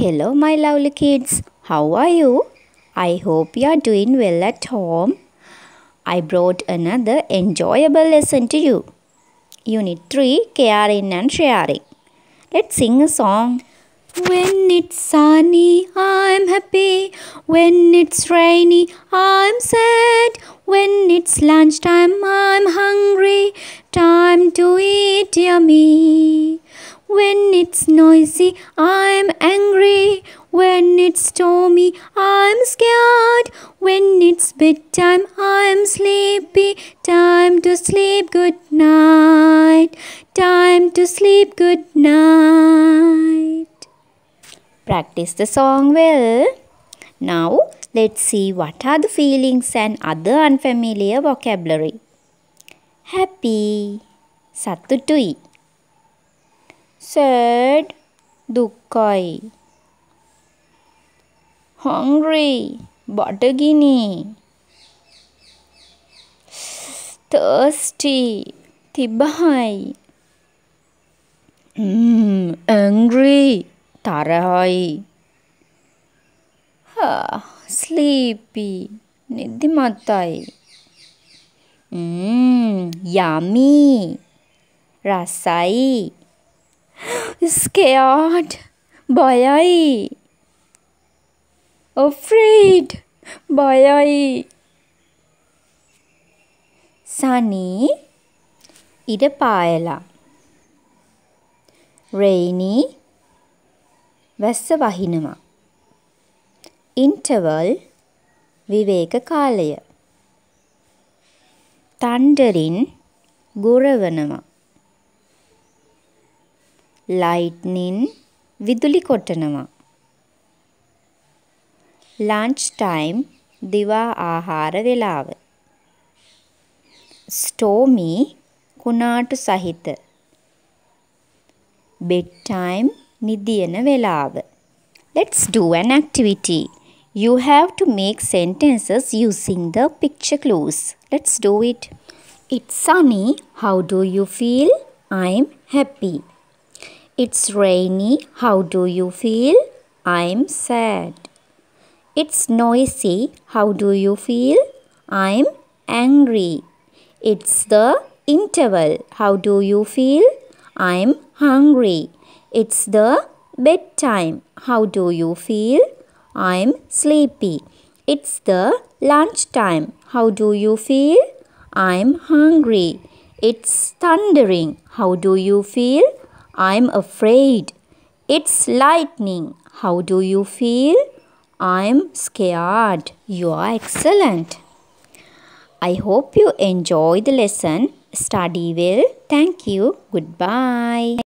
Hello, my lovely kids. How are you? I hope you are doing well at home. I brought another enjoyable lesson to you. Unit 3 Caring and Sharing. Let's sing a song. When it's sunny, I'm happy. When it's rainy, I'm sad. When it's lunchtime, I'm hungry. Time to eat yummy. When it's noisy, I'm angry I'm sleepy, time to sleep, good night. Time to sleep, good night. Practice the song well. Now, let's see what are the feelings and other unfamiliar vocabulary. Happy, satutui. Sad, dukkai. Hungry, gini. thirsty තිබහයි mm, angry තරහයි ha sleepy නිදිමතයි mm, yummy rasai scared බයයි afraid බයයි sunny ඉඩ පායලා rainy වැස්ස වහිනවා interval විවේක කාලය thundering ගොරවනවා lightning විදුලි කොටනවා lunch time දිවා ආහාර වේලාව Stormy, කුණාටු සහිත bedtime නිදියන වෙලාව Let's do an activity. You have to make sentences using the picture clues. Let's do it. It's sunny. How do you feel? I'm happy. It's rainy. How do you feel? I'm sad. It's noisy. How do you feel? I'm angry. It's the interval. How do you feel? I'm hungry. It's the bedtime. How do you feel? I'm sleepy. It's the lunchtime. How do you feel? I'm hungry. It's thundering. How do you feel? I'm afraid. It's lightning. How do you feel? I'm scared. You are excellent. I hope you enjoy the lesson. Study well. Thank you. Goodbye.